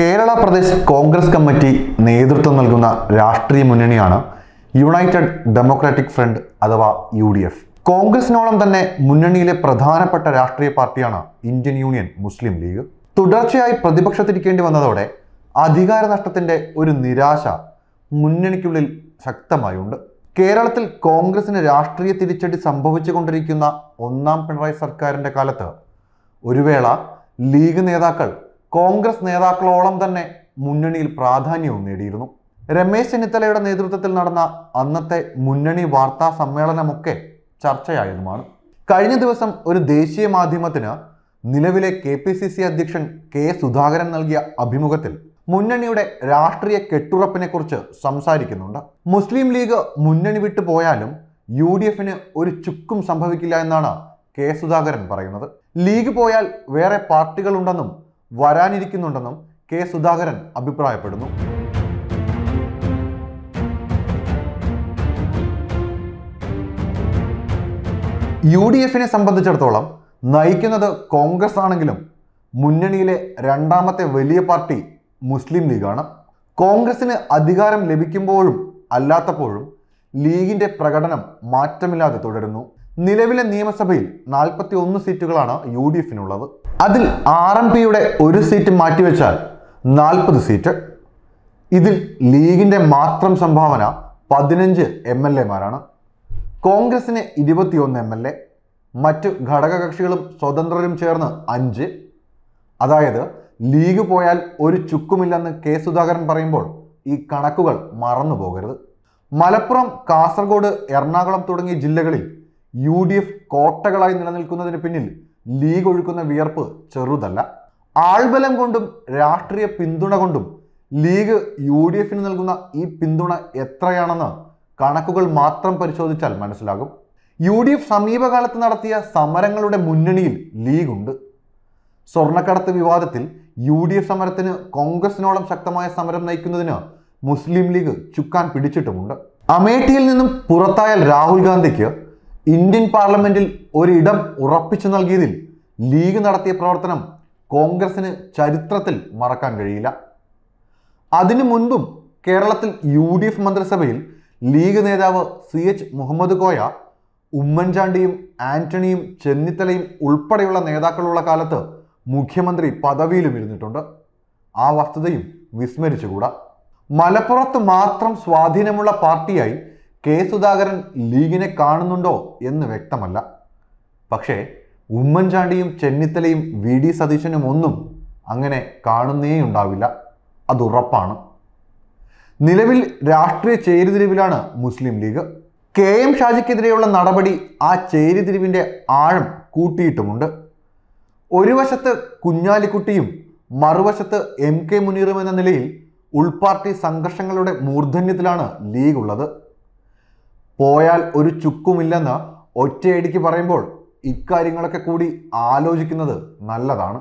Kerala Pradesh Congress committee നേതൃത്വം നൽകുന്ന രാഷ്ട്രീയ മുന്നണിയാണ് യുണൈറ്റഡ് ഡെമോക്രാറ്റിക് ഫ്രണ്ട് അഥവാ യു ഡി എഫ് കോൺഗ്രസിനോളം തന്നെ മുന്നണിയിലെ പ്രധാനപ്പെട്ട രാഷ്ട്രീയ പാർട്ടിയാണ് ഇന്ത്യൻ യൂണിയൻ മുസ്ലിം ലീഗ് തുടർച്ചയായി പ്രതിപക്ഷത്തിരിക്കേണ്ടി വന്നതോടെ അധികാര നഷ്ടത്തിൻ്റെ ഒരു നിരാശ മുന്നണിക്കുള്ളിൽ ശക്തമായുണ്ട് കേരളത്തിൽ കോൺഗ്രസിന് രാഷ്ട്രീയ തിരിച്ചടി സംഭവിച്ചുകൊണ്ടിരിക്കുന്ന ഒന്നാം പിണറായി സർക്കാരിൻ്റെ കാലത്ത് ഒരു വേള ലീഗ് നേതാക്കൾ കോൺഗ്രസ് നേതാക്കളോളം തന്നെ മുന്നണിയിൽ പ്രാധാന്യവും നേടിയിരുന്നു രമേശ് ചെന്നിത്തലയുടെ നേതൃത്വത്തിൽ നടന്ന അന്നത്തെ മുന്നണി വാർത്താ സമ്മേളനമൊക്കെ ചർച്ചയായതുമാണ് കഴിഞ്ഞ ദിവസം ഒരു ദേശീയ മാധ്യമത്തിന് നിലവിലെ കെ പി സി സി അധ്യക്ഷൻ കെ സുധാകരൻ നൽകിയ അഭിമുഖത്തിൽ മുന്നണിയുടെ രാഷ്ട്രീയ കെട്ടുറപ്പിനെക്കുറിച്ച് സംസാരിക്കുന്നുണ്ട് മുസ്ലിം ലീഗ് മുന്നണി വിട്ടു പോയാലും യു ഡി എഫിന് ഒരു ചുക്കും സംഭവിക്കില്ല എന്നാണ് കെ സുധാകരൻ പറയുന്നത് ലീഗ് പോയാൽ വേറെ പാർട്ടികളുണ്ടെന്നും വരാനിരിക്കുന്നുണ്ടെന്നും കെ സുധാകരൻ അഭിപ്രായപ്പെടുന്നു യു ഡി എഫിനെ സംബന്ധിച്ചിടത്തോളം നയിക്കുന്നത് കോൺഗ്രസ് ആണെങ്കിലും മുന്നണിയിലെ രണ്ടാമത്തെ വലിയ പാർട്ടി മുസ്ലിം ലീഗാണ് കോൺഗ്രസിന് അധികാരം ലഭിക്കുമ്പോഴും അല്ലാത്തപ്പോഴും ലീഗിൻ്റെ പ്രകടനം മാറ്റമില്ലാതെ തുടരുന്നു നിലവിലെ നിയമസഭയിൽ നാൽപ്പത്തി ഒന്ന് സീറ്റുകളാണ് യു ഡി എഫിനുള്ളത് അതിൽ ആർ എം പിയുടെ ഒരു സീറ്റ് മാറ്റിവെച്ചാൽ നാൽപ്പത് സീറ്റ് ഇതിൽ ലീഗിൻ്റെ മാത്രം സംഭാവന പതിനഞ്ച് എം എൽ എമാരാണ് കോൺഗ്രസിന് ഇരുപത്തിയൊന്ന് എം എൽ എ മറ്റ് ഘടകകക്ഷികളും സ്വതന്ത്രരും ചേർന്ന് അഞ്ച് അതായത് ലീഗ് പോയാൽ ഒരു ചുക്കുമില്ലെന്ന് കെ സുധാകരൻ പറയുമ്പോൾ ഈ കണക്കുകൾ മറന്നു പോകരുത് മലപ്പുറം കാസർഗോഡ് എറണാകുളം തുടങ്ങിയ ജില്ലകളിൽ യു ഡി എഫ് കോട്ടകളായി നിലനിൽക്കുന്നതിന് പിന്നിൽ ലീഗ് ഒഴുക്കുന്ന വിയർപ്പ് ചെറുതല്ല ആൾബലം കൊണ്ടും രാഷ്ട്രീയ പിന്തുണ കൊണ്ടും ലീഗ് യു ഡി എഫിന് നൽകുന്ന ഈ പിന്തുണ എത്രയാണെന്ന് കണക്കുകൾ മാത്രം പരിശോധിച്ചാൽ മനസ്സിലാകും യു ഡി എഫ് സമീപകാലത്ത് നടത്തിയ സമരങ്ങളുടെ മുന്നണിയിൽ ലീഗുണ്ട് സ്വർണ്ണക്കടത്ത് വിവാദത്തിൽ യു ഡി എഫ് സമരത്തിന് കോൺഗ്രസിനോളം ശക്തമായ സമരം നയിക്കുന്നതിന് മുസ്ലിം ലീഗ് ചുക്കാൻ പിടിച്ചിട്ടുമുണ്ട് അമേഠിയിൽ നിന്നും പുറത്തായാൽ രാഹുൽ ഗാന്ധിക്ക് ഇന്ത്യൻ പാർലമെന്റിൽ ഒരിടം ഉറപ്പിച്ചു നൽകിയതിൽ ലീഗ് നടത്തിയ പ്രവർത്തനം കോൺഗ്രസിന് ചരിത്രത്തിൽ മറക്കാൻ കഴിയില്ല അതിനു മുൻപും കേരളത്തിൽ യു ഡി എഫ് മന്ത്രിസഭയിൽ ലീഗ് നേതാവ് സി എച്ച് മുഹമ്മദ് കോയ ഉമ്മൻചാണ്ടിയും ആന്റണിയും ചെന്നിത്തലയും ഉൾപ്പെടെയുള്ള നേതാക്കളുള്ള കാലത്ത് മുഖ്യമന്ത്രി പദവിയിലും ഇരുന്നിട്ടുണ്ട് ആ വസ്തുതയും വിസ്മരിച്ചുകൂടാ മലപ്പുറത്ത് മാത്രം സ്വാധീനമുള്ള പാർട്ടിയായി കെ സുധാകരൻ ലീഗിനെ കാണുന്നുണ്ടോ എന്ന് വ്യക്തമല്ല പക്ഷേ ഉമ്മൻചാണ്ടിയും ചെന്നിത്തലയും വി ഡി സതീശനും ഒന്നും അങ്ങനെ കാണുന്നേ ഉണ്ടാവില്ല അത് ഉറപ്പാണ് നിലവിൽ രാഷ്ട്രീയ ചേരിതിരിവിലാണ് മുസ്ലിം ലീഗ് കെ എം ഷാജിക്കെതിരെയുള്ള നടപടി ആ ചേരിതിരിവിൻ്റെ ആഴം കൂട്ടിയിട്ടുമുണ്ട് ഒരു വശത്ത് കുഞ്ഞാലിക്കുട്ടിയും മറുവശത്ത് എം കെ മുനീറും എന്ന നിലയിൽ ഉൾപാർട്ടി സംഘർഷങ്ങളുടെ മൂർധന്യത്തിലാണ് ലീഗ് ഉള്ളത് പോയാൽ ഒരു ചുക്കുമില്ലെന്ന് ഒറ്റയടിക്ക് പറയുമ്പോൾ ഇക്കാര്യങ്ങളൊക്കെ കൂടി ആലോചിക്കുന്നത് നല്ലതാണ്